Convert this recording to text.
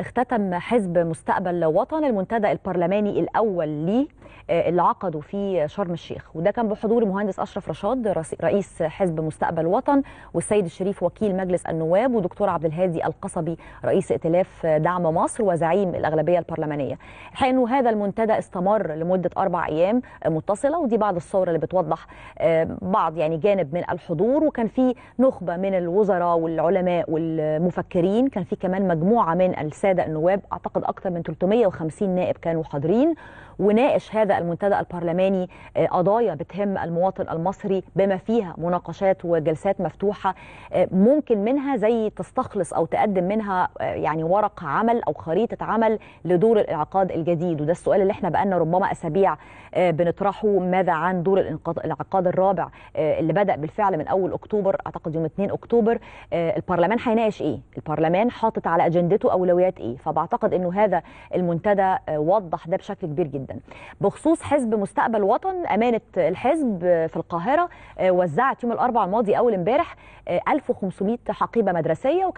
اختتم حزب مستقبل وطن المنتدى البرلماني الأول ليه آه، اللي عقدوا في شرم الشيخ وده كان بحضور المهندس اشرف رشاد رئيس حزب مستقبل وطن والسيد الشريف وكيل مجلس النواب ودكتور عبد الهادي القصبي رئيس ائتلاف دعم مصر وزعيم الاغلبيه البرلمانيه الحقيقه انه هذا المنتدى استمر لمده اربع ايام آه، متصله ودي بعض الصور اللي بتوضح آه، بعض يعني جانب من الحضور وكان في نخبه من الوزراء والعلماء والمفكرين كان في كمان مجموعه من الساده النواب اعتقد اكثر من 350 نائب كانوا حاضرين وناقش هذا المنتدى البرلماني آه، قضايا بتهم المواطن المصري بما فيها مناقشات وجلسات مفتوحة آه، ممكن منها زي تستخلص أو تقدم منها آه، يعني ورق عمل أو خريطة عمل لدور الانعقاد الجديد وده السؤال اللي احنا بقالنا ربما أسابيع بنطرحه ماذا عن دور الانعقاد الرابع اللي بدأ بالفعل من أول أكتوبر أعتقد يوم 2 أكتوبر البرلمان هيناقش إيه؟ البرلمان حاطط على أجندته أولويات إيه؟ فبعتقد إنه هذا المنتدى وضح ده بشكل كبير جدا بخصوص حزب مستقبل وطن امانه الحزب في القاهره آه، وزعت يوم الاربعاء الماضي اول امبارح 1500 آه، حقيبه مدرسيه